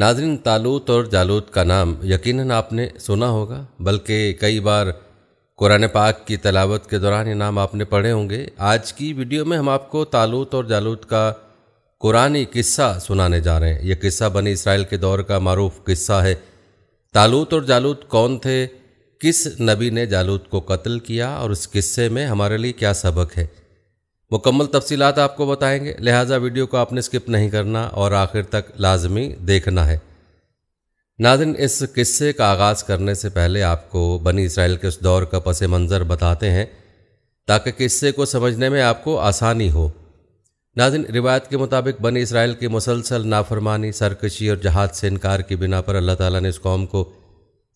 नाजरीन तालूत और जालूत का नाम यकीनन आपने सुना होगा बल्कि कई बार कुरान पाक की तलावत के दौरान ये नाम आपने पढ़े होंगे आज की वीडियो में हम आपको तालूत और जालूत का कुरानी किस्सा सुनाने जा रहे हैं यह किस्सा बनी इसराइल के दौर का मरूफ किस्सा है तालूत और जालूत कौन थे किस नबी ने जालूत को कत्ल किया और उस किस्से में हमारे लिए क्या सबक है मुकम्मल तफसीत आपको बताएंगे लिहाजा वीडियो को आपने स्किप नहीं करना और आखिर तक लाजमी देखना है नादिन इस किस्से का आगाज़ करने से पहले आपको बनी इसराइल के उस दौर का पस मंज़र बताते हैं ताकि किस्से को समझने में आपको आसानी हो नाजिन रिवायत के मुताबिक बनी इसराइल की मुसलसल नाफरमानी सरकशी और जहाज से इनकार की बिना पर अल्लाह ताला ने इस कौम को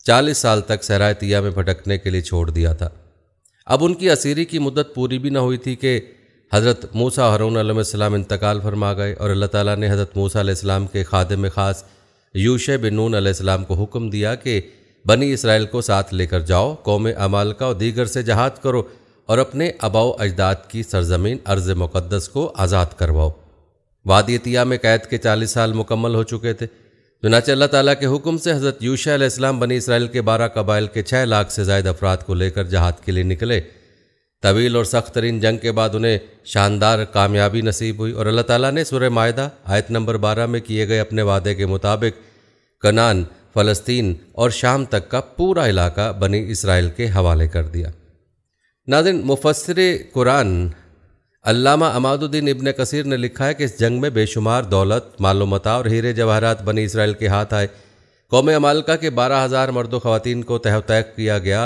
40 साल तक सरायतिया तिया में भटकने के लिए छोड़ दिया था अब उनकी असीरी की मुद्दत पूरी भी न हुई थी कि हज़रत मूसा हरून सलाम इंतकाल फरमा गए और अल्लाह ताला ने हज़रत मूसा सलाम के खादम ख़ास यूश बिन नून सलाम को हुक्म दिया कि बनी इसराइल को साथ लेकर जाओ कौम अमाल का और दीगर से जहाद करो और अपने अबाओ अजदाद की सरजमीन अर्ज मुक़दस को आज़ाद करवाओ वादियतिया में कैद के चालीस साल मुकम्मल हो चुके थे चुनाच अल्लाह ताली के हुक्म से हज़रत यूशा बनी इसराइल के बारह कबाइल के छः लाख से जायद अफराद को लेकर जहाद के लिए निकले तवील और सख्त तरीन जंग के बाद उन्हें शानदार कामयाबी नसीब हुई और अल्लाह ताला ने सुर मायदा आयत नंबर बारह में किए गए अपने वादे के मुताबिक कनान फ़लस्तीन और शाम तक का पूरा इलाका बनी इसराइल के हवाले कर दिया नादिन मुफसर कुरान अल्लामा अमादुद्दीन इबन कसीर ने लिखा है कि इस जंग में बेशुमार दौलत मालूमता और हीरे जवाहरात बनी इसराइल के हाथ आए कौम अमालका के बारह हज़ार मर्द खुवान को तहतैक किया गया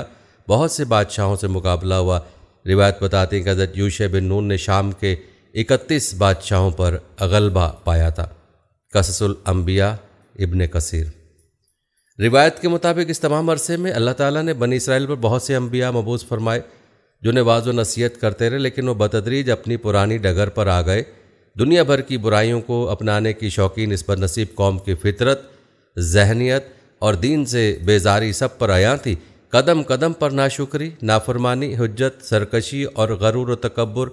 बहुत से बादशाहों से मुकाबला हुआ रिवायत बताती है कि हज़रत यूश बिन नून ने शाम के इकतीस बादशाहों पर अगलबा पाया था कससुल अम्बिया इबन कसीर रिवायत के मुताबिक इस तमाम अरसे में अल्लाह ताला ने बनी इसराइल पर बहुत से अम्बिया मबूस फरमाए जिन्हें वाज नसीहत करते रहे लेकिन वो बतदरीज अपनी पुरानी डगर पर आ गए दुनिया भर की बुराइयों को अपनाने की शौकीन इस पर नसीब कौम की फितरत जहनीत और दीन से बेजारी सब पर आया थी कदम कदम पर शुक्री नाफरमानी हजत सरकशी और गरूर तकबर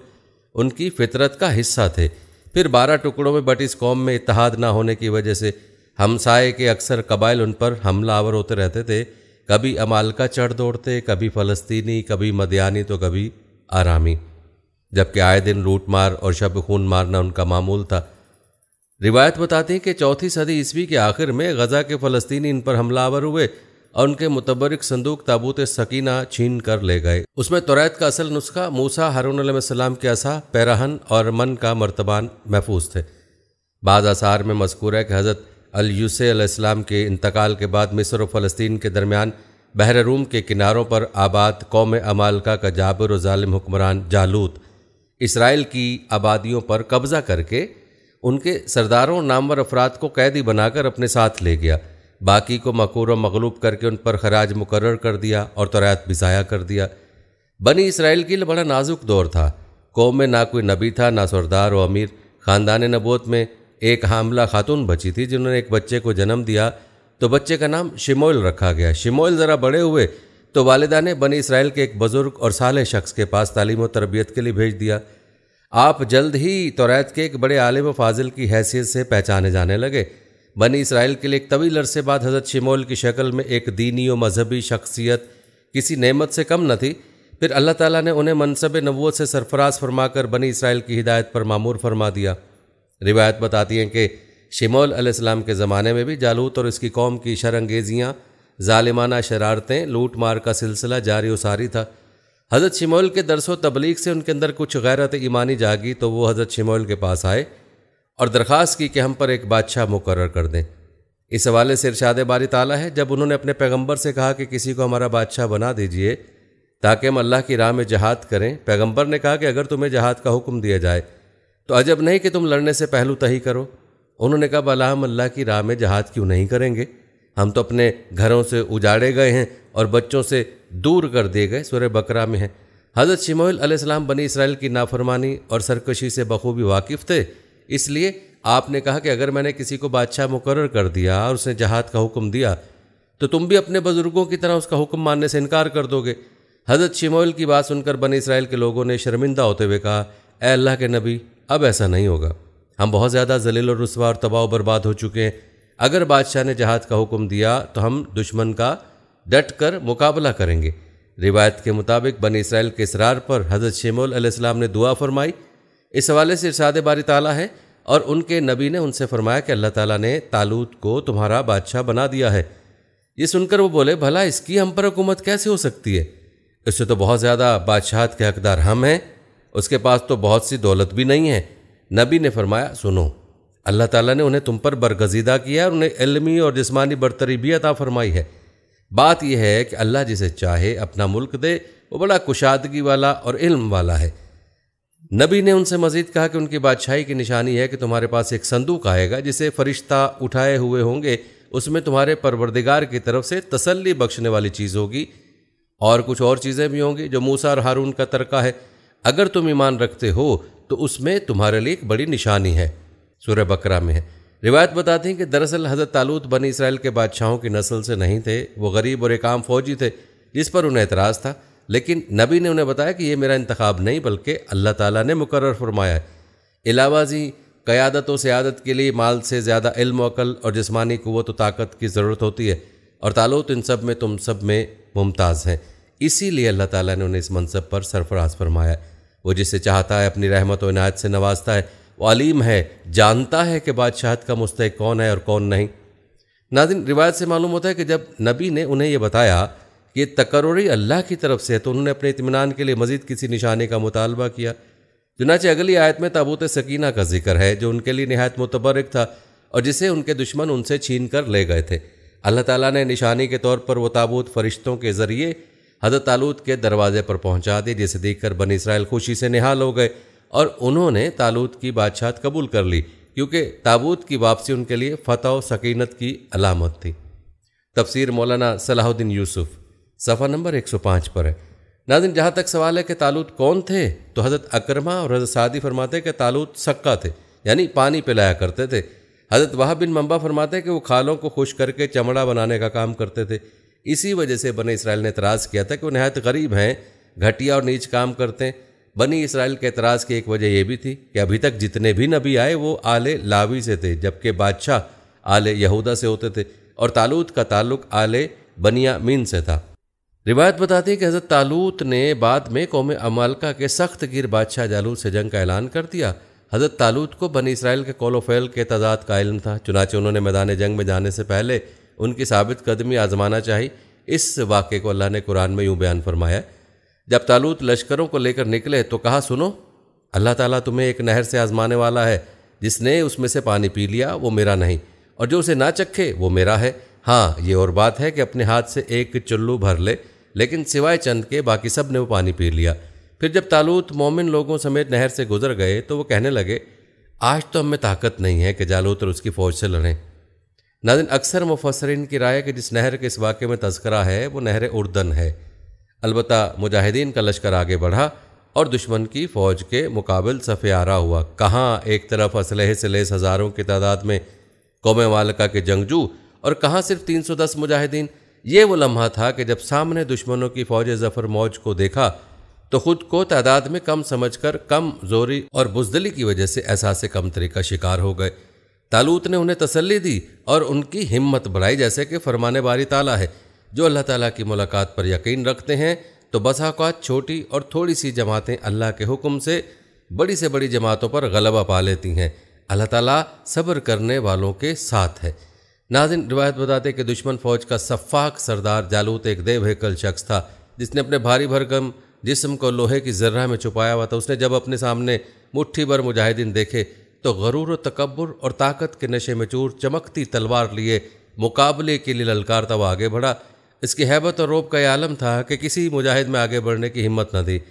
उनकी फितरत का हिस्सा थे फिर बारह टुकड़ों में बटी इस कौम में इतिहाद ना होने की वजह से हमसाए के अक्सर कबाइल उन पर हमला आवर होते रहते थे कभी अमालका चढ़ दौड़ते कभी फ़लस्तीनी कभी मदयानी तो कभी आरामी जबकि आए दिन लूट मार और शब खून मारना उनका मामूल था रिवायत बताती है कि चौथी सदी ईस्वी के आखिर में गज़ा के फ़लस्तीनी इन पर हमलावर हुए और उनके मुतबरक संदूक ताबूत सकीना छीन कर ले गए उसमें तोरैत का असल नुस्खा मूसा हारून सलाम के असा पैराहन और मन का मरतबान महफूज थे बाद आसार में मस्कूर है कि हज़रत अलयूसम के इंतकाल के बाद मिस्र और फ़लस्तीन के दरमियान बहर रूम के किनारों पर आबाद कौम अमालका का जाबर और ालिम हुक्मरान जालूत इसराइल की आबादियों पर कब्ज़ा करके उनके सरदारों नामवर अफराद को कैदी बनाकर अपने साथ ले गया बाकी को मकूर और मकलूब करके उन पर खराज मुकर कर दिया और तरायत भी ज़ाया कर दिया बनी इसराइल के लिए बड़ा नाजुक दौर था कौम में ना कोई नबी था ना सरदार और अमीर ख़ानदान नबोत में एक हामला खातून बची थी जिन्होंने एक बच्चे को जन्म दिया तो बच्चे का नाम शिमोल रखा गया शिमोल ज़रा बड़े हुए तो वालदा ने बनी इसराइल के एक बुज़ुर्ग और साले शख्स के पास तालीम और तरबियत के लिए भेज दिया आप जल्द ही तोरात के एक बड़े आलिम फाजिल की हैसियत से पहचाने जाने लगे बनी इसराइल के लिए एक तवील अरसे बाद हज़रत शिमोल की शक्ल में एक दीनी और मजहबी शख्सियत किसी नेमत से कम न थी फिर अल्लाह ताला ने उन्हें मनसब नबूत से सरफराज फरमाकर बनी इसराइल की हिदायत पर मामूर फरमा दिया रिवायत बताती हैं कि शिमोल अलैहिस्सलाम के ज़माने में भी जालूत और इसकी कौम की शरंगेजियाँ ालिमाना शरारतें लूट मार का सिलसिला जारी व सारी था हज़रत शिमोल के दरसो तबलीग से उनके अंदर कुछ गैरत ईमानी जागी तो वो हज़रत शिमोल के पास आए और दरख्वास्त की कि हम पर एक बादशाह मुकर कर दें इस हवाले से इरशाद बारी ताला है जब उन्होंने अपने पैगंबर से कहा कि किसी को हमारा बादशाह बना दीजिए ताकि हम अल्लाह की राह में जहाद करें पैगंबर ने कहा कि अगर तुम्हें जहाद का हुक्म दिया जाए तो अजब नहीं कि तुम लड़ने से पहलू तही करो उन्होंने कहा भला हम अल्लाह की राह में जहाद क्यों नहीं करेंगे हम तो अपने घरों से उजाड़े गए हैं और बच्चों से दूर कर दिए गए सुर बकरा में हैं हज़रत शिमोल अलैहिस्सलाम बनी इसराइल की नाफरमानी और सरकशी से बखूबी वाकिफ़ थे इसलिए आपने कहा कि अगर मैंने किसी को बादशाह मुकर कर दिया और उसने जहाद का हुक्म दिया तो तुम भी अपने बुजुर्गों की तरह उसका हुक्म मानने से इनकार कर दोगे हजरत शिमोल की बात सुनकर बने इसराइल के लोगों ने शर्मिंदा होते हुए कहा ए अल्लाह के नबी अब ऐसा नहीं होगा हम बहुत ज़्यादा जलील और रसवा और तबाह बर्बाद हो चुके हैं अगर बादशाह ने जहाद का हुक्म दिया तो हम दुश्मन का डट कर मुकाबला करेंगे रिवायत के मुताबिक बन इसराइल के इसरार पर हज़रत शमोल ने दुआ फरमाई इस हवाले से इरसाद बारी ताला है और उनके नबी ने उनसे फरमाया कि अल्लाह ताला ने तालूत को तुम्हारा बादशाह बना दिया है ये सुनकर वो बोले भला इसकी हम पर हुकूमत कैसे हो सकती है इससे तो बहुत ज़्यादा बादशाहत के हकदार हम हैं उसके पास तो बहुत सी दौलत भी नहीं है नबी ने फरमाया सुनो अल्लाह ताला ने उन्हें तुम पर बरगजीदा किया और उन्हें इलमी और जिसमानी बरतरी भी अता फरमाई है बात यह है कि अल्लाह जिसे चाहे अपना मुल्क दे वो बड़ा कुशादगी वाला और इल्म वाला है नबी ने उनसे मजीद कहा कि उनकी बादशाही की निशानी है कि तुम्हारे पास एक संदूक आएगा जिसे फरिश्ता उठाए हुए होंगे उसमें तुम्हारे परवरदिगार की तरफ से तसल्ली बख्शने वाली चीज़ होगी और कुछ और चीज़ें भी होंगी जो मूसा और हारून का तरका है अगर तुम ईमान रखते हो तो उसमें तुम्हारे लिए एक बड़ी निशानी है सूर्य बकरा में है रिवायत बताती है कि दरअसल हज़रत तालूत बनी इसराइल के बादशाहों की नस्ल से नहीं थे वो गरीब और एक आम फौजी थे जिस पर उन्हें एतराज़ था लेकिन नबी ने उन्हें बताया कि ये मेरा इंतखब नहीं बल्कि अल्लाह ताला ने मुकर फरमाया है जी क़्यादत व सियादत के लिए माल से ज़्यादा इल्म अकल और जिसमानी क़वत व ताकत की ज़रूरत होती है और तालुत इन सब में तुम सब में मुमताज़ हैं इसीलिए अल्लाह ताला ने उन्हें इस मनसब पर सरफराज फरमाया वो जिसे चाहता है अपनी रहमत व इनायत से नवाजता है वो अलीम है जानता है कि बादशाहत का मुस्तक कौन है और कौन नहीं नाजिन रिवायत से मालूम होता है कि जब नबी ने उन्हें यह बताया ये तकररी अल्लाह की तरफ से है तो उन्होंने अपने इतमान के लिए मजीद किसी निशाने का मुतालबा किया चुनाचे अगली आयत में ताबूत सकीना का जिक्र है जो उनके लिए नहायत मुतबरक था और जिसे उनके दुश्मन उनसे छीन कर ले गए थे अल्लाह ताला ने निशानी के तौर पर वो ताबूत फरिश्तों के ज़रिए हजरत तालूत के दरवाजे पर पहुंचा दी जिसे देखकर बन इसराइल खुशी से निहाल हो गए और उन्होंने तालूत की बादशाह कबूल कर ली क्योंकि ताबूत की वापसी उनके लिए फतह सकीनत की अलामत थी तफसीर मौलाना सलाहुद्दीन यूसुफ़ सफ़ा नंबर 105 पर है नाजिन जहाँ तक सवाल है कि तालुत कौन थे तो हज़रत अकरमा और हज़रत सादी फरमाते कि तालुत सक्का थे यानी पानी पिलाया करते थे हज़रत वहाब बिन मम्बा फरमाते कि वो खालों को खुश करके चमड़ा बनाने का काम करते थे इसी वजह से बने इसराइल ने इतराज़ किया था कि वो नहायत गरीब हैं घटिया और नीच काम करते हैं बनी इसराइल के एतराज़ की एक वजह यह भी थी कि अभी तक जितने भी नबी आए वो आले लावी से थे जबकि बादशाह आले यहूदा से होते थे और तालूत का ताल्लुक आले बनिया मीन से था रिवायत बताती है कि हज़रत तालूत ने बाद में कौम अमालका के सख्त गिर बादशाह जालूत से जंग का ऐलान कर दिया हज़रत तालूत को बनी इसराइल के कोलोफेल के तजाद का इलम था चुनाचे उन्होंने मैदान जंग में जाने से पहले उनकी साबित कदमी आजमाना चाहिए इस वाक़े को अल्लाह ने कुरान में यूँ बयान फरमाया जब तालूत लश्करों को लेकर निकले तो कहा सुनो अल्लाह ताला तुम्हें एक नहर से आजमाने वाला है जिसने उसमें से पानी पी लिया वो मेरा नहीं और जो उसे ना चखे वो मेरा है हाँ ये और बात है कि अपने हाथ से एक चुल्लू भर ले लेकिन सिवाय चंद के बाकी सब ने वो पानी पी लिया फिर जब तालूत मोमिन लोगों समेत नहर से गुजर गए तो वो कहने लगे आज तो हमें ताकत नहीं है कि जालूत और उसकी फ़ौज से लड़ें नादिन अक्सर मुफसरिन की राय कि जिस नहर के इस वाक़े में तस्करा है वो नहर उर्दन है अलबत् मुजाहिदीन का लश्कर आगे बढ़ा और दुश्मन की फ़ौज के मुकाबल सफ़ियारा हुआ कहाँ एक तरफ असलह से लेस हज़ारों की तादाद में कौम वालका के जंगजू और कहाँ सिर्फ 310 मुजाहिदीन ये वो लम्हा था कि जब सामने दुश्मनों की फौज जफर मौज को देखा तो खुद को तादाद में कम समझकर कम जोरी और बुजदली की वजह से एहसास कमतरी का शिकार हो गए तालूत ने उन्हें तसल्ली दी और उनकी हिम्मत बढ़ाई जैसे कि फरमाने बारी ताला है जो अल्लाह ताला की मुलाकात पर यकीन रखते हैं तो बसाकात छोटी और थोड़ी सी जमातें अल्लाह के हुक्म से बड़ी से बड़ी जमातों पर गलबा पा लेती हैं अल्लाह ताला सब्र करने वालों के साथ है नाजिन रिवायत बताते कि दुश्मन फौज का सफ़ाक सरदार जालूत एक देवहेकल शख्स था जिसने अपने भारी भरकम जिस्म को लोहे की जर्रा में छुपाया हुआ था उसने जब अपने सामने मुट्ठी भर मुजाहिदीन देखे तो गरूर तकबर और ताकत के नशे में चूर चमकती तलवार लिए मुकाबले के लिए ललकारता वह आगे बढ़ा इसकी हैबत और रोब का यह आलम था कि किसी मुजाहिद में आगे बढ़ने की हिम्मत न दी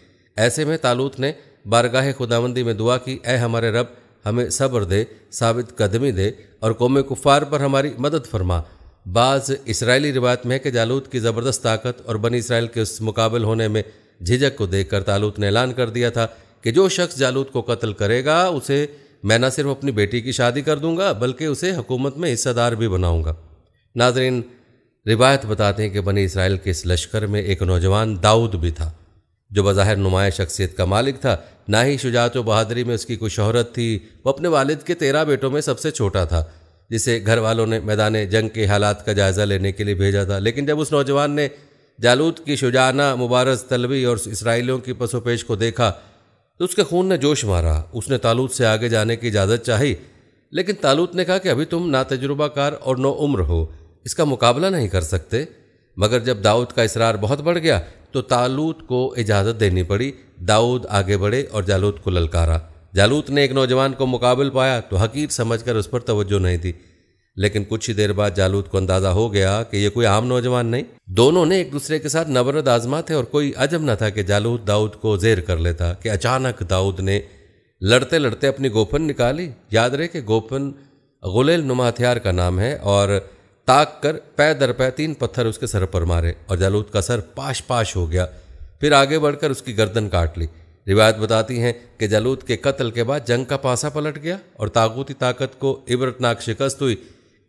ऐसे में तालूत ने बारगाह खुदाबंदी में दुआ की ए हमारे रब हमें सब्र दे साबित कदमी दे और कौम कुफ़ार पर हमारी मदद फरमा बाज़ इसराइली रिवायत में है कि जालूत की ज़बरदस्त ताकत और बनी इसराइल के उस मुकाबल होने में झिझक को देखकर तालूत ने ऐलान कर दिया था कि जो शख्स जालूत को कत्ल करेगा उसे मैं न सिर्फ अपनी बेटी की शादी कर दूंगा बल्कि उसे हुकूमत में हिस्सेदार भी बनाऊंगा नाजरीन रिवायत बताते हैं कि बनी इसराइल के इस लश्कर में एक नौजवान दाऊद भी था जो बज़ाहिर नुमाया शख्सियत का मालिक था ना ही शुजात व बहादरी में उसकी कोई शहरत थी वो अपने वालिद के तेरह बेटों में सबसे छोटा था जिसे घर वालों ने मैदान जंग के हालात का जायज़ा लेने के लिए भेजा था लेकिन जब उस नौजवान ने जालूद की शुजाना मुबारस तलबी और इसराइलियों की पसोपेश को देखा तो उसके खून ने जोश मारा उसने तालूत से आगे जाने की इजाज़त चाही लेकिन तालूत ने कहा कि अभी तुम ना तजुर्बाकार और नो उम्र हो इसका मुकाबला नहीं कर सकते मगर जब दाऊद का इसरार बहुत बढ़ गया तो तालूत को इजाज़त देनी पड़ी दाऊद आगे बढ़े और जालूत को ललकारा जालूत ने एक नौजवान को मुकाबल पाया तो हकीर समझकर उस पर तवज्जो नहीं दी लेकिन कुछ ही देर बाद जालूत को अंदाज़ा हो गया कि यह कोई आम नौजवान नहीं दोनों ने एक दूसरे के साथ नबरद आजमा थे और कोई अजब न था कि जालूत दाऊद को जेर कर लेता कि अचानक दाऊद ने लड़ते लड़ते अपनी गोपन निकाली याद रहे कि गोपन गुलेल नुमा हथियार का नाम है और ताक कर पैर दर पै तीन पत्थर उसके सर पर मारे और जालूद का सर पाश पाश हो गया फिर आगे बढ़कर उसकी गर्दन काट ली रिवायत बताती हैं कि जालूद के कत्ल के बाद जंग का पासा पलट गया और ताकूती ताकत को इबरतनाक शिकस्त हुई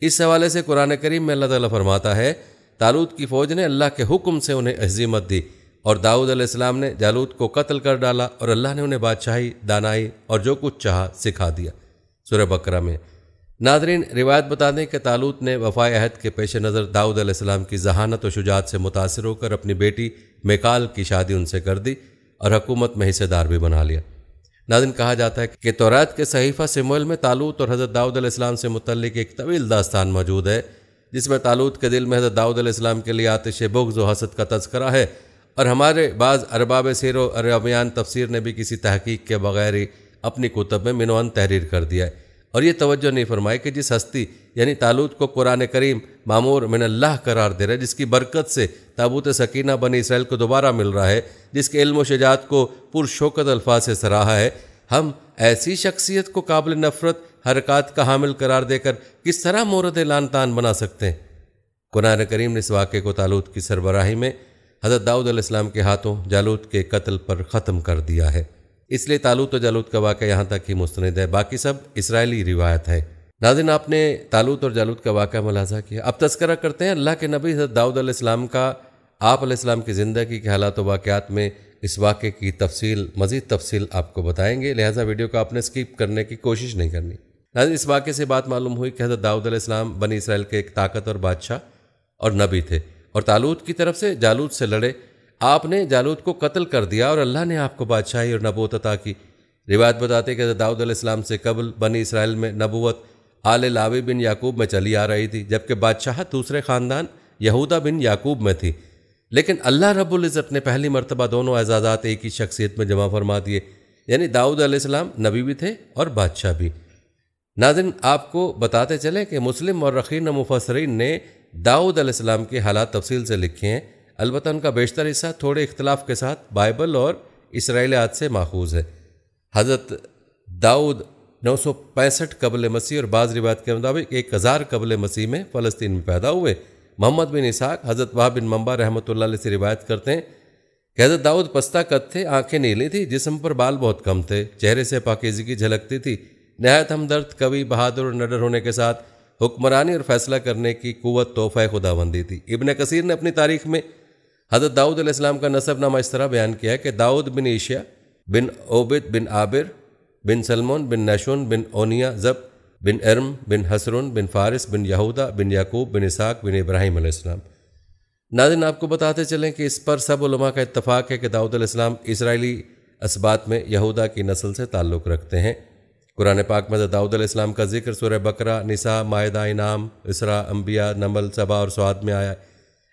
इस हवाले से कुरान करीम में अल्लाह ताला फरमाता है तालूत की फ़ौज ने अल्लाह के हुक्म से उन्हें अजीमत दी और दाऊद अलैहिस्सलाम ने जालूद को कत्ल कर डाला और अल्लाह ने उन्हें बादशाही दानाई और जो कुछ चाहा सिखा दिया सुरह बकरा में नादरीन रिवायत बता दें कि तालूत ने वफ़ा अहद के पेश नज़र दाऊद अलैहिस्सलाम की जहानत और शुजात से मुतासर होकर अपनी बेटी मेकाल की शादी उनसे कर दी और हकूमत में हिस्सेदार भी बना लिया नादिन कहा जाता है कि तोरात के सहीफ़ा सिमोल में तालूत और हज़रत दाऊद अलैहिस्सलाम से मुतलिक एक तवील दास्तान मौजूद है जिसमें तालूत के दिल में हज़रत दाऊद अलैहिस्सलाम के लिए आतिश बुग्ज़ व हसद का तस्करा है और हमारे बाज़ अरबाब सैर अरबियान तफसर ने भी किसी तहकीक के बगैर ही अपनी कुतब में मिनवान तहरीर कर दिया है और ये तवज्जो नहीं फरमाई कि जिस हस्ती यानी तालूत को कुरान करीम मामूर मिन अल्लाह करार दे रहा है जिसकी बरकत से ताबूत सकीना बने इसराइल को दोबारा मिल रहा है जिसके इल्म शजात को पुरशोकत अल्फाज से सराहा है हम ऐसी शख्सियत को काबिल नफरत हरकत का हामिल करार देकर किस तरह मोरद लान तान बना सकते हैं कुरान करीम ने इस वाक़े को तालूत की सरबराही में हज़रत दाऊद अलैहिस्सलाम के हाथों जालूत के कत्ल पर ख़त्म कर दिया है इसलिए तालूत और जालूत का वाक़ यहाँ तक ही मुस्ंद है बाकी सब इसराइली रिवायत है नाजिन आपने तालूत और जालूत का वाक़ मुलाजा किया अब तस्करा करते हैं अल्लाह के नबी दाऊद अलैहिस्सलाम का आप अलैहिस्सलाम की ज़िंदगी के हालात वाक़ात में इस वाक़े की तफसील मज़ीद तफसील आपको बताएंगे लिहाजा वीडियो को आपने स्किप करने की कोशिश नहीं करनी नाजिन इस वाक़े से बात मालूम हुई कि हज़रत दाऊद अलैहिस्सलाम बनी इसराइल के एक ताकत और बादशाह और नबी थे और तालूत की तरफ से जालूद से लड़े आपने जालूद को कत्ल कर दिया और अल्लाह ने आपको बादशाही और नबूत अता की रिवायत बताते कि दाऊद इस्लाम से कबल बनी इसराइल में नबूत आल लावी बिन याकूब में चली आ रही थी जबकि बादशाह दूसरे ख़ानदान यहूदा बिन याकूब में थी लेकिन अल्लाह रबुल्ज़त ने पहली मरतबा दोनों एजाज़ात एक ही शख्सियत में जमा फरमा दिए यानी दाऊद आसमाम नबी भी थे और बादशाह भी नाजिन आपको बताते चले कि मुस्लिम और रखीन मुफसरीन ने दाऊद आसमाम के हालात तफसील से लिखे हैं अलबत् उनका बेशतर हिस्सा थोड़े इख्तलाफ के साथ बाइबल और इसराइल आद से माखूज है हज़रत दाऊद नौ सौ पैंसठ कबल मसीह और बाज़ रिवायत के मुताबिक एक हज़ार कबल मसीह में फ़लस्तीन में पैदा हुए मोहम्मद बिन इसाक हज़रत वाह बिन मम्बा रहमत से रिवायत करते हैं कि हज़रत दाऊद पस्ता कद थे आँखें नीली थी जिसम पर बाल बहुत कम थे चेहरे से पाकिजगी झलकती थी नहायत हमदर्द कवि बहादुर और नडर होने के साथ हुक्मरानी और फैसला करने की कुत तोहफ़ा खुदाबंदी थी इबन कसीर ने अपनी तारीख में हज़रत दाऊद अलैहिस्सलाम का नसबनामा इस तरह बयान किया कि दाऊद बिन एशिया बिन ओबिद बिन आबिर बिन सलमोन बिन नशोन बिन ओनिया जब बिन इर्म बिन हसरुन बिन फारिस बिन यहूदा बिन याकूब बिन इसाक बिन इब्राहिम अलैहिस्सलाम नाजिन आपको बताते चलें कि इस पर सब उलमा का इतफ़ाक़ है कि दाऊद अलैहिस्सलाम इसराइली इसबात में यहूदा की नस्ल से ताल्लुक़ रखते हैं कुरान पाक में दाऊद अलैहिस्सलाम का जिक्र सुर बकरा निसा माहदा इनाम इसरा अम्बिया नमल सबा और स्वाद में आया है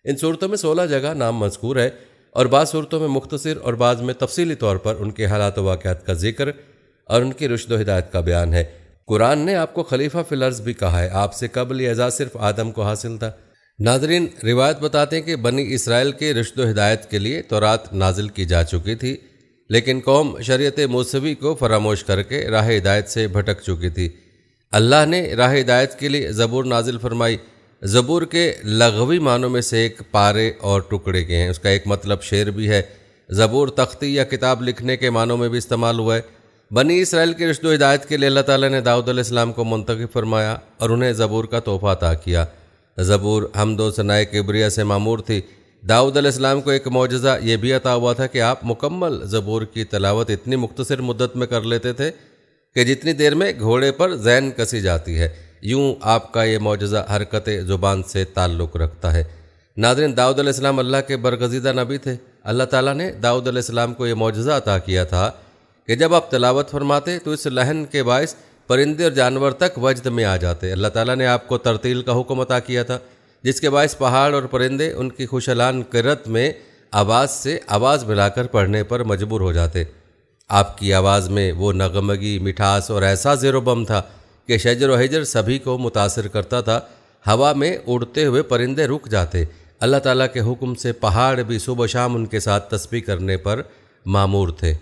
इन सूरतों में सोलह जगह नाम मजकूर है और बाद सूरतों में मुख्तर और बाद में तफसली तौर पर उनके हालात वाक़ात का जिक्र और उनकी रुशद हिदायत का बयान है कुरान ने आपको खलीफा फिलर्स भी कहा है आपसे कबल एजाज सिर्फ आदम को हासिल था नाजरीन रिवायत बताते हैं कि बनी इसराइल के रिश्त हिदायत के लिए तो रात नाजिल की जा चुकी थी लेकिन कौम शरीत मौसवी को फरामोश करके राह हिदायत से भटक चुकी थी अल्लाह ने राह हिदायत के लिए ज़बूर नाजिल फरमाई ज़बूर के लगवी मानों में से एक पारे और टुकड़े के हैं उसका एक मतलब शेर भी है ज़बूर तख्ती या किताब लिखने के मानों में भी इस्तेमाल हुआ है बनी इसराइल के रिश्त हिदायत के लिए अल्लाह ताला ने दाऊद इस्लाम को मुंतखब फरमाया और उन्हें ज़बूर का तोहफ़ा अदा किया ज़बूर हमदो सनाए किबरिया से मामूर थी दाऊद इस्लाम को एक मुजज़ा ये भी अता हुआ था कि आप मुकम्मल ज़बूर की तलावत इतनी मुख्तसर मुद्दत में कर लेते थे कि जितनी देर में घोड़े पर जैन कसी जाती है यूं आपका ये मुजज़ा हरकत ज़ुबान से ताल्लुक़ रखता है नादरन दाऊद अल्लाह के बरगजीदा नबी थे अल्लाह ताला ने दाऊद अलैहिस्सलाम को ये मुजज़ा अता किया था कि जब आप तलावत फरमाते तो इस लहन के बायस परिंदे और जानवर तक वजद में आ जाते अल्लाह ताला ने आपको तरतील का हुक्म अता किया था जिसके बायस पहाड़ और परिंदे उनकी खुशलान करत में आवाज़ से आवाज़ मिलाकर पढ़ने पर मजबूर हो जाते आपकी आवाज़ में वो नगमगी मिठास और ऐसा ज़ेरोबम था कि शजर वहजर सभी को मुतासर करता था हवा में उड़ते हुए परिंदे रुक जाते अल्लाह ताला के हुक्म से पहाड़ भी सुबह शाम उनके साथ तस्वीर करने पर मामूर थे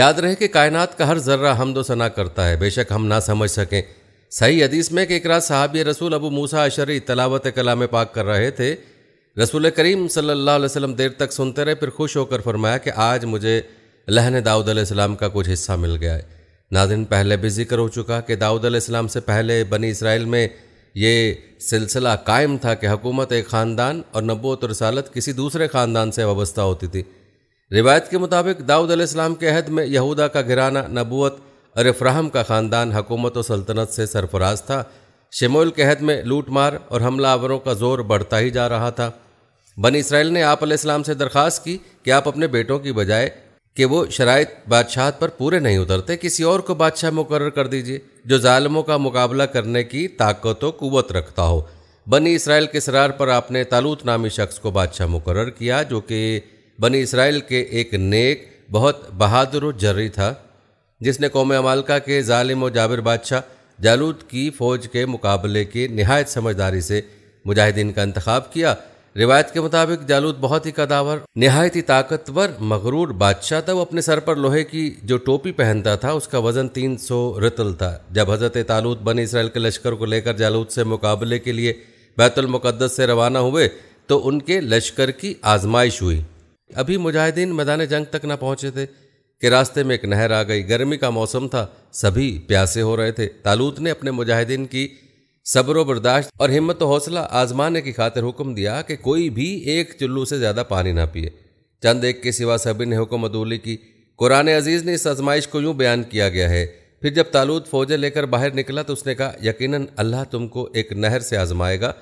याद रहे कि कायनात का हर जर्रा हमदो सना करता है बेशक हम ना समझ सकें सही हदीस में कि एक रात साहब रसूल अबू मूसा अशरी तलावत कलाम पाक कर रहे थे रसूल करीम सल्लल्लाहु अलैहि वसल्लम देर तक सुनते रहे फिर खुश होकर फरमाया कि आज मुझे लहन दाऊद का कुछ हिस्सा मिल गया है नादिन पहले भी जिक्र हो चुका कि दाऊद इस्लाम से पहले बनी इसराइल में ये सिलसिला कायम था कि हकूमत एक ख़ानदान और नबूत रसालत किसी दूसरे ख़ानदान से वाबस्ता होती थी रिवायत के मुताबिक दाऊद इस्लाम के अहद में यहूदा का घराना नबूत और इफ्राहम का ख़ानदान हकूमत और सल्तनत से सरफराज था शमोल के अहद में लूटमार और हमला आवरों का जोर बढ़ता ही जा रहा था बनी इसराइल ने आप से दरख्वास्त की कि आप अपने बेटों की बजाय कि वो शराइ बादशाह पर पूरे नहीं उतरते किसी और को बादशाह मुकर कर दीजिए जो ालमों का मुकाबला करने की ताकत व कुत रखता हो बनी इसराइल के सरार पर आपने तालूत नामी शख्स को बादशाह मुकर किया जो कि बनी इसराइल के एक नेक बहुत बहादुर जर्री था जिसने कौम अमालका के ालिम व जाबिर बादशाह जालूद की फ़ौज के मुकाबले की नहायत समझदारी से मुजाहिदीन का इंतखब किया रिवायत के मुताबिक जालूद बहुत ही कदावर नहायत ही ताकतवर मगरूर बादशाह था वो अपने सर पर लोहे की जो टोपी पहनता था उसका वजन 300 रतल था जब हजरत तालूत बने इसराइल के लश्कर को लेकर जालूद से मुकाबले के लिए बैतुलमक़दस से रवाना हुए तो उनके लश्कर की आजमाइश हुई अभी मुजाहिदीन मैदान जंग तक न पहुंचे थे कि रास्ते में एक नहर आ गई गर्मी का मौसम था सभी प्यासे हो रहे थे तालूत ने अपने मुजाहिदीन की सब्र बर्दाश्त और हिम्मत हौसला आजमाने की खातिर हुक्म दिया कि कोई भी एक चुल्लू से ज़्यादा पानी ना पिए चंद एक के सिवा सभी ने हुक्म अदूली की कुरान अजीज़ ने इस आजमाइश को यूँ बयान किया गया है फिर जब तालूद फौजें लेकर बाहर निकला तो उसने कहा यकीनन अल्लाह तुमको एक नहर से आजमाएगा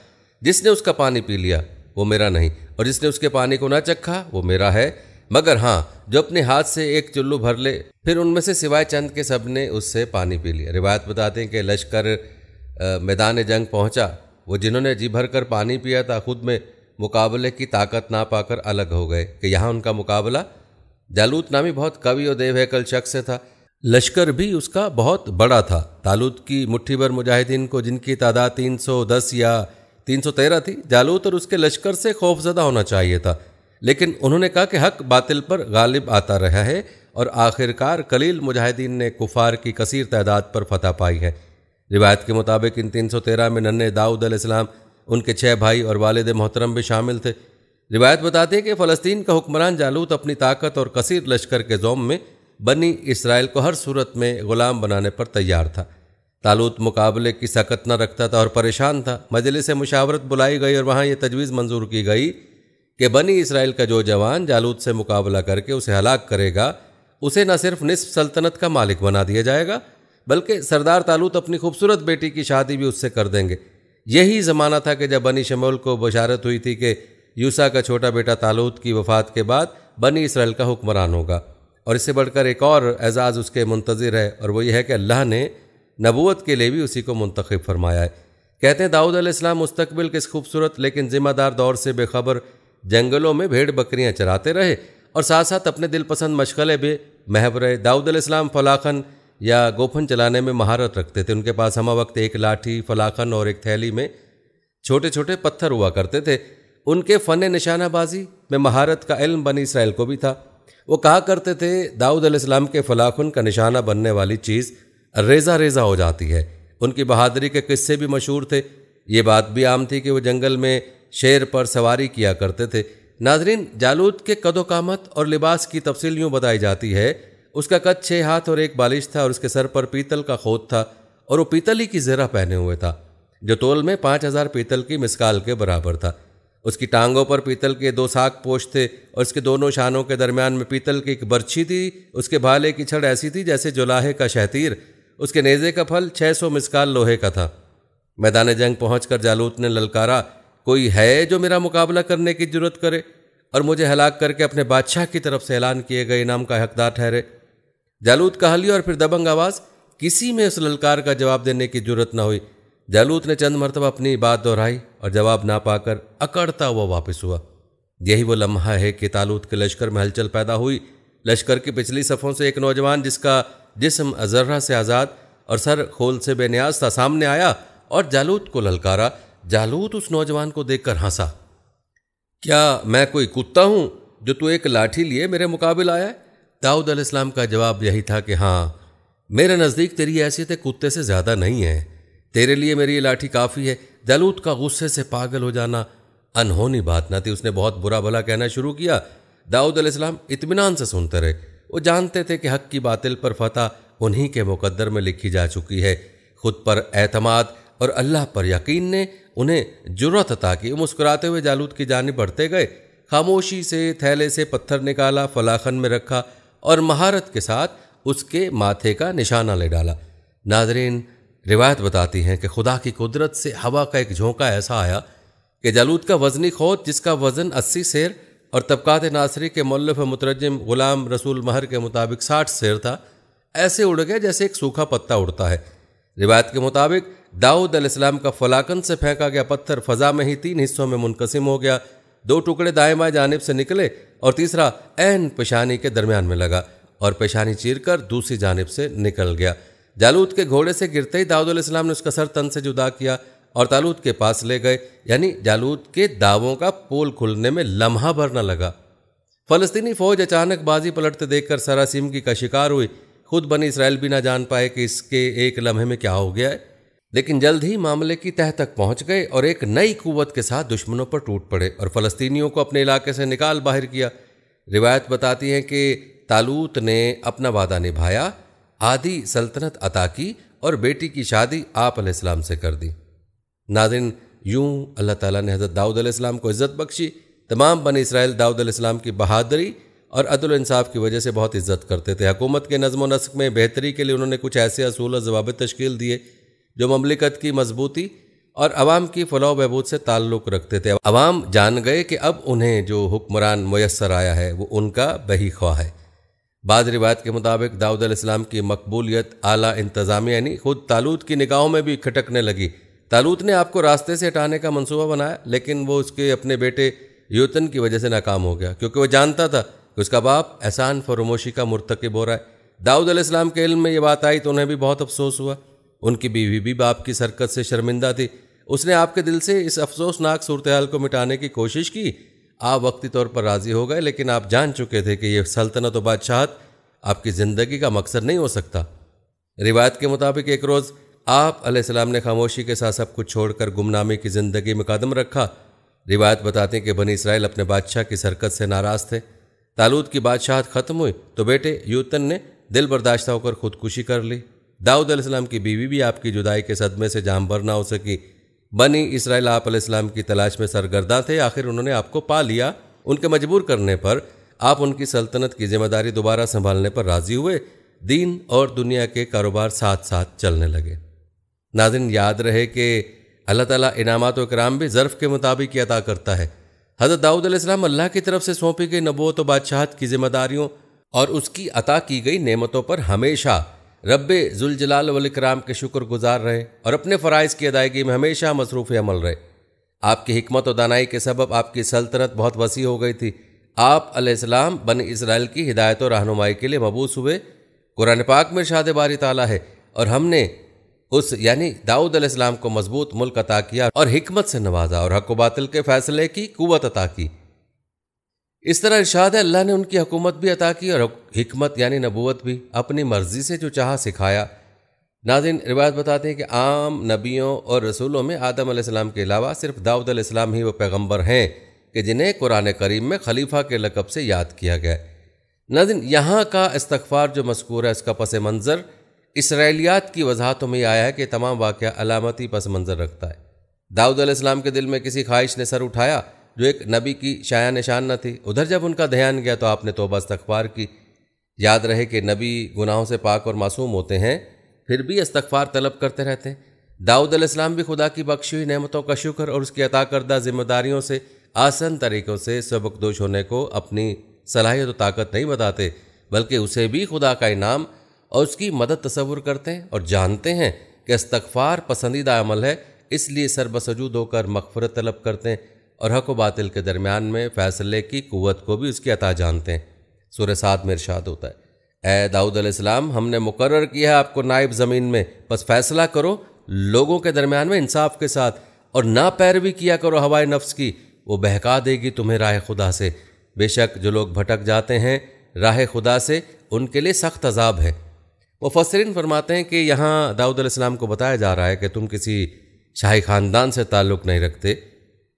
जिसने उसका पानी पी लिया वो मेरा नहीं और जिसने उसके पानी को ना चखा वो मेरा है मगर हाँ जो अपने हाथ से एक चुल्लू भर ले फिर उनमें से सिवाय चंद के सब ने उससे पानी पी लिया रिवायत बताते हैं कि लश्कर मैदान जंग पहुंचा वो जिन्होंने जी भर कर पानी पिया था खुद में मुकाबले की ताकत ना पाकर अलग हो गए कि यहाँ उनका मुकाबला जालूत नामी बहुत कवि और देवहकल शख्स था लश्कर भी उसका बहुत बड़ा था तालूत की मुट्ठी भर मुजाहिदीन को जिनकी तादाद 310 या 313 थी जालूत और उसके लश्कर से खौफजदा होना चाहिए था लेकिन उन्होंने कहा कि हक बातिल पर गालिब आता रहा है और आखिरकार कलील मुजाहिदीन ने कुफार की कसीर तादाद पर फतह पाई है रिवायत के मुताबिक इन 313 में नन्हे दाऊद अलैहिस्सलाम उनके छः भाई और वालद मोहतरम भी शामिल थे रिवायत बताती है कि फ़लस्तीन का हुक्मरान जालूत अपनी ताकत और कसीर लश्कर के जोम में बनी इसराइल को हर सूरत में ग़ुलाम बनाने पर तैयार था तालूत मुकाबले की सकत न रखता था और परेशान था मजलिस मुशावरत बुलाई गई और वहाँ ये तजवीज़ मंजूर की गई कि बनी इसराइल का जो जवान जालूत से मुकाबला करके उसे हलाक करेगा उसे न सिर्फ निसफ सल्तनत का मालिक बना दिया जाएगा बल्कि सरदार तालूत अपनी खूबसूरत बेटी की शादी भी उससे कर देंगे यही ज़माना था कि जब बनी शमोल को बशारत हुई थी कि यूसा का छोटा बेटा तालूत की वफात के बाद बनी इसराइल का हुक्मरान होगा और इससे बढ़कर एक और एजाज़ उसके मुंतज़र है और वो यह है कि अल्लाह ने नबूत के लिए भी उसी को मंतखब फरमाया है कहते हैं दाऊद अलैहिस्सलाम मुस्तकबिल के इस खूबसूरत लेकिन ज़िम्मेदार दौर से बेखबर जंगलों में भेड़ बकरियाँ चराते रहे और साथ साथ अपने दिलपसंद मशगले भी महव रहे दाऊद अलैहिस्सलाम फलाखन या गोफन चलाने में महारत रखते थे उनके पास हमा वक्त एक लाठी फलाखन और एक थैली में छोटे छोटे पत्थर हुआ करते थे उनके फ़न निशानाबाजी में महारत का इल्म बनी इसराइल को भी था वो कहा करते थे दाऊद अलैहिस्सलाम के फलाखुन का निशाना बनने वाली चीज़ रेजा रेजा हो जाती है उनकी बहादुरी के किस्से भी मशहूर थे ये बात भी आम थी कि वो जंगल में शेर पर सवारी किया करते थे नाजरीन जालूद के कदोकामत और लिबास की तफसील यूँ बताई जाती है उसका कद छः हाथ और एक बालिश था और उसके सर पर पीतल का खोद था और वो पीतल ही की जरा पहने हुए था जो तोल में पाँच हजार पीतल की मिसकाल के बराबर था उसकी टांगों पर पीतल के दो साग पोष थे और उसके दोनों शानों के दरमियान में पीतल की एक बर्छी थी उसके भाले की छड़ ऐसी थी जैसे जुलाहे का शहतीर उसके नेजे का फल छः सौ मिसकाल लोहे का था मैदान जंग पहुँच कर जालूत ने ललकारा कोई है जो मेरा मुकाबला करने की जरूरत करे और मुझे हलाक करके अपने बादशाह की तरफ से ऐलान किए गए इनाम का हकदार ठहरे जालूत लिया और फिर दबंग आवाज किसी में उस ललकार का जवाब देने की जरूरत न हुई जालूत ने चंद मरतबा अपनी बात दोहराई और जवाब ना पाकर अकड़ता हुआ वापस हुआ यही वो लम्हा है कि तालूत के लश्कर में हलचल पैदा हुई लश्कर की पिछली सफ़ों से एक नौजवान जिसका जिसम अजर्रा से आज़ाद और सर खोल से बेनियाज था सामने आया और जालूत को ललकारा जालूत उस नौजवान को देखकर हंसा क्या मैं कोई कुत्ता हूँ जो तू एक लाठी लिए मेरे मुकाबले आया है दाऊद अलैहिस्सलाम का जवाब यही था कि हाँ मेरे नज़दीक तेरी हैसियत कुत्ते से ज़्यादा नहीं है तेरे लिए मेरी ये लाठी काफ़ी है दलूत का गुस्से से पागल हो जाना अनहोनी बात ना थी उसने बहुत बुरा भला कहना शुरू किया दाऊद अलैहिस्सलाम इत्मीनान से सुनते रहे वो जानते थे कि हक की बातिल पर फतह उन्हीं के मुकद्दर में लिखी जा चुकी है खुद पर एतमाद और अल्लाह पर यकीन ने उन्हें जरूरत था कि मुस्कुराते हुए जालूद की जानब बढ़ते गए खामोशी से थैले से पत्थर निकाला फलाखन में रखा और महारत के साथ उसके माथे का निशाना ले डाला नाजरीन रिवायत बताती हैं कि खुदा की कुदरत से हवा का एक झोंका ऐसा आया कि जालूद का वजनी खोत जिसका वजन अस्सी शेर और तबक़ात नासरी के मल्लफ मुतरजम ग़ुलाम रसूल महर के मुताबिक साठ शेर था ऐसे उड़ गए जैसे एक सूखा पत्ता उड़ता है रिवायत के मुताबिक दाऊद अलैहिस्सलाम का फलाकन से फेंका गया पत्थर फ़जा में ही तीन हिस्सों में मुनकसिम हो गया दो टुकड़े दाएं बाएं जानब से निकले और तीसरा एन पेशानी के दरमियान में लगा और पेशानी चीरकर दूसरी जानब से निकल गया जालूद के घोड़े से गिरते ही दाऊद इस्लाम ने उसका सर तन से जुदा किया और तालूद के पास ले गए यानी जालूद के दावों का पोल खुलने में लम्हा भर न लगा फलस्तीनी फौज अचानक बाजी पलटते देखकर सरासीमगी का शिकार हुई खुद बनी इसराइल भी ना जान पाए कि इसके एक लम्हे में क्या हो गया है लेकिन जल्द ही मामले की तह तक पहुंच गए और एक नई कुवत के साथ दुश्मनों पर टूट पड़े और फलस्तीनियों को अपने इलाके से निकाल बाहर किया रिवायत बताती है कि तालूत ने अपना वादा निभाया आदि सल्तनत अता की और बेटी की शादी आप आपलाम से कर दी नादिन यूं अल्लाह ताला ने हज़रत दाऊद अलैहिस्सलाम को इज़्ज़त बख्शी तमाम बन इसराइल दाऊद अलैहिस्सलाम की बहादरी और अदल इंसाफ की वजह से बहुत इज़्ज़त करते थे हकूमत के नज़म नस्क में बेहतरी के लिए उन्होंने कुछ ऐसे असूल और जवाब तश्कील दिए जो ममलिकत की मजबूती और अवाम की फलाह बहबूद से ताल्लुक़ रखते थे अवाम जान गए कि अब उन्हें जो हुक्मरान मैसर आया है वो उनका बही ख्वाह है बाद रिवायत के मुताबिक दाऊद इस्लाम की मकबूलियत आला इंतज़ामिया यानी खुद तालूत की निगाहों में भी खटकने लगी तालूत ने आपको रास्ते से हटाने का मंसूबा बनाया लेकिन वो उसके अपने बेटे यूतन की वजह से नाकाम हो गया क्योंकि वह जानता था कि उसका बाप एहसान फरमोशी का मरतकब हो रहा है दाऊद इस्लाम के इल्म में ये बात आई तो उन्हें भी बहुत अफसोस हुआ उनकी बीवी भी बाप की सरकत से शर्मिंदा थी उसने आपके दिल से इस अफसोसनाक सूरत को मिटाने की कोशिश की आप वक्ती तौर पर राज़ी हो गए लेकिन आप जान चुके थे कि यह सल्तनत और बादशाहत आपकी ज़िंदगी का मकसद नहीं हो सकता रिवायत के मुताबिक एक रोज़ आप सलाम ने खामोशी के साथ सब कुछ छोड़कर गुमनामी की ज़िंदगी में कदम रखा रिवायत बताते हैं कि बनी इसराइल अपने बादशाह की सरकत से नाराज़ थे तालूद की बादशाहत ख़त्म हुई तो बेटे यूतन ने दिल बर्दाश्त होकर खुदकुशी कर ली दाऊद अलैहिस्सलाम की बीवी भी आपकी जुदाई के सदमे से भर ना हो सकी बनी इसराइल आप अलैहिस्सलाम की तलाश में सरगर्दा थे आखिर उन्होंने आपको पा लिया उनके मजबूर करने पर आप उनकी सल्तनत की जिम्मेदारी दोबारा संभालने पर राजी हुए दीन और दुनिया के कारोबार साथ साथ चलने लगे नाजिन याद रहे कि अल्लाह ताला इनामत व कराम भी ज़र्फ़ के मुताबिक ही अदा करता है हज़रत दाऊद अलैहिस्सलाम अल्लाह की तरफ से सौंपी गई नबूत व बादशाहत की जिम्मेदारियों और उसकी अता की गई नेमतों पर हमेशा रब जुलजलाल वलिक्राम के शुक्र गुजार रहे और अपने फ़राइज़ की अदायगी में हमेशा मसरूफ़ अमल रहे आपकी हमत और दानाई के सबब आपकी सल्तनत बहुत वसी हो गई थी आप अलैहिस्सलाम बन इसराइल की हिदायत और रहनुमाई के लिए मबूस हुए कुरान पाक में शाद बारी ताला है और हमने उस यानी दाऊद को मजबूत मुल्क अता किया और हमत से नवाजा और हक बातिल के फैसले की कुत अता की इस तरह इर्शाद है अल्लाह ने उनकी हकूमत भी अता की और हमत यानी नबूत भी अपनी मर्जी से जो चाह सिखाया नाजिन रिवायत बताते हैं कि आम नबियों और रसूलों में आदम आसमाम के अलावा सिर्फ दाऊद आसमाम ही वो पैगम्बर हैं कि जिन्हें कुरान करीम में खलीफा के लकब से याद किया गया नाजिन यहाँ का इस्तफार जो मशकूर है इसका पस मंज़र इसराइलियात की वजाहतों में आया है कि तमाम वाक़ अलामती पस मंज़र रखता है दाऊद के दिल में किसी ख्वाहिश ने सर उठाया जो एक नबी की शाया निशान न थी उधर जब उनका ध्यान गया तो आपने बस इस्तफार की याद रहे कि नबी गुनाहों से पाक और मासूम होते हैं फिर भी इस्तफार तलब करते रहते हैं दाऊद अलैहिस्सलाम भी खुदा की बख्शी हुई नेमतों का शुक्र और उसकी अता करदा जिम्मेदारियों से आसान तरीक़ों से सबकदोश होने को अपनी सलाहियत तो ताकत नहीं बताते बल्कि उसे भी खुदा का इनाम और उसकी मदद तस्वुर करते हैं और जानते हैं कि इस्तफार पसंदीदा अमल है इसलिए सरबसजूद होकर मकफरत तलब करते हैं और हक व बातिल के दरमियान में फैसले की कुत को भी उसकी अता जानते हैं सूर्य सात में इर्शाद होता है ए दाऊद अलैहिस्सलाम हमने मुकर किया आपको नायब ज़मीन में बस फैसला करो लोगों के दरमियान में इंसाफ के साथ और ना पैरवी किया करो हवाए नफ्स की वो बहका देगी तुम्हें राह खुदा से बेशक जो लोग भटक जाते हैं राह खुदा से उनके लिए सख्त अजाब है मुफसरिन फरमाते हैं कि यहाँ दाऊद अलैहिस्सलाम को बताया जा रहा है कि तुम किसी शाही ख़ानदान से ताल्लुक़ नहीं रखते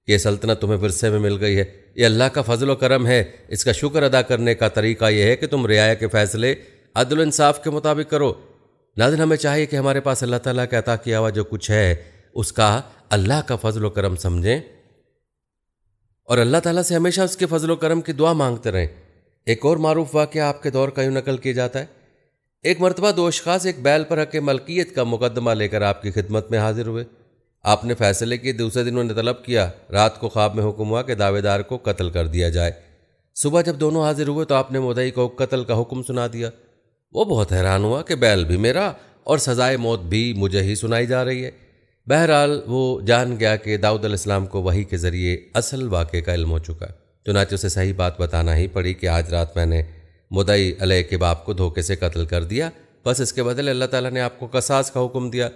ये सल्तनत तुम्हें विरसे में मिल गई है ये अल्लाह का फजल करम है इसका शुक्र अदा करने का तरीका यह है कि तुम रियाया के फैसले अदल इंसाफ के मुताबिक करो नाजन हमें चाहिए कि हमारे पास अल्लाह ताला का अता किया हुआ जो कुछ है उसका अल्लाह का फजल करम समझें और अल्लाह ताला से हमेशा उसके फजल करम की दुआ मांगते रहें एक और मारूफ वाक्य आपके दौर का यूं नकल किया जाता है एक मरतबा दो खास एक बैल पर हक मलकियत का मुकदमा लेकर आपकी खिदमत में हाजिर हुए आपने फैसले के दूसरे दिन उन्होंने तलब किया रात को ख्वाब में हुक्म हुआ कि दावेदार को कत्ल कर दिया जाए सुबह जब दोनों हाजिर हुए तो आपने मोदई को कत्ल का हुक्म सुना दिया वो बहुत हैरान हुआ कि बैल भी मेरा और सजाए मौत भी मुझे ही सुनाई जा रही है बहरहाल वो जान गया कि दाऊद इस्लाम को वही के ज़रिए असल वाक़े का इल्म हो चुका चुनाच उसे सही बात बताना ही पड़ी कि आज रात मैंने मुदई अलह के बाप को धोखे से कत्ल कर दिया बस इसके बदले अल्लाह ताला ने आपको कसास का हुक्म दिया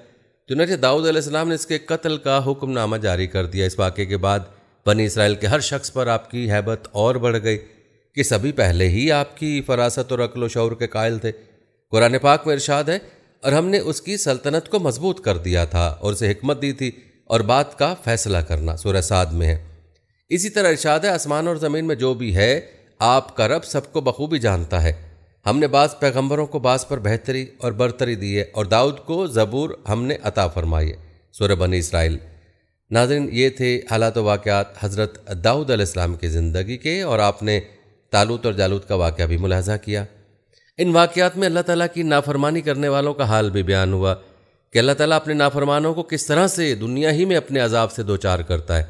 चुनाचे तो दाऊद ने इसके कत्ल का हुक्मनामा जारी कर दिया इस वाक़े के बाद बनी इसराइल के हर शख्स पर आपकी हैबत और बढ़ गई कि सभी पहले ही आपकी फरासत और अकल शौर के कायल थे कुरान पाक में इरशाद है और हमने उसकी सल्तनत को मजबूत कर दिया था और उसे हमत दी थी और बात का फैसला करना सूर्य साद में है इसी तरह इरशाद है आसमान और ज़मीन में जो भी है आपका रब सबको बखूबी जानता है हमने बास पैगंबरों को बास पर बेहतरी और बरतरी दी है और दाऊद को ज़बूर हमने अता फरमाई सूर बन इसराइल नाजरन ये थे हालात वाक़ हज़रत दाऊद अलैहिस्सलाम की ज़िंदगी के और आपने तालूत और जालूत का वाक़ भी मुलाजा किया इन वाक़ात में अल्लाह ताला की नाफरमानी करने वालों का हाल भी बयान हुआ कि अल्लाह ताला अपने नाफरमानों को किस तरह से दुनिया ही में अपने अजाब से दो चार करता है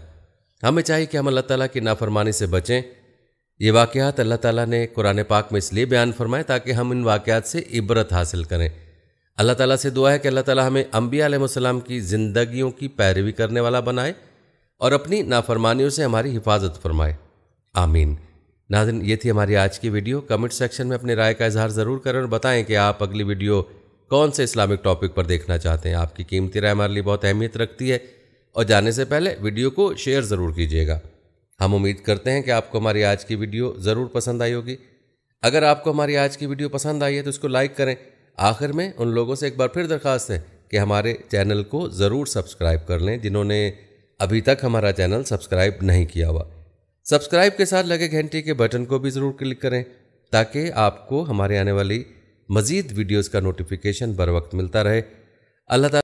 हमें चाहिए कि हम अल्लाह ताला की नाफरमानी से बचें ये वाक़ात अल्लाह ताला ने कुरान पाक में इसलिए बयान फरमाए ताकि हम इन वाक़ात से इबरत हासिल करें अल्लाह ताला से दुआ है कि अल्लाह ताला हमें अम्बिया की ज़िंदगियों की पैरवी करने वाला बनाए और अपनी नाफरमानियों से हमारी हिफाजत फरमाए आमीन नाजन ये थी हमारी आज की वीडियो कमेंट सेक्शन में अपने राय का इजहार ज़रूर करें और बताएं कि आप अगली वीडियो कौन से इस्लामिक टॉपिक पर देखना चाहते हैं आपकी कीमती राय हमारे लिए बहुत अहमियत रखती है और जाने से पहले वीडियो को शेयर ज़रूर कीजिएगा हम उम्मीद करते हैं कि आपको हमारी आज की वीडियो ज़रूर पसंद आई होगी अगर आपको हमारी आज की वीडियो पसंद आई है तो इसको लाइक करें आखिर में उन लोगों से एक बार फिर दरख्वास्त है कि हमारे चैनल को ज़रूर सब्सक्राइब कर लें जिन्होंने अभी तक हमारा चैनल सब्सक्राइब नहीं किया हुआ सब्सक्राइब के साथ लगे घंटी के बटन को भी ज़रूर क्लिक करें ताकि आपको हमारे आने वाली मज़ीद वीडियोज़ का नोटिफिकेशन बर वक्त मिलता रहे अल्लाह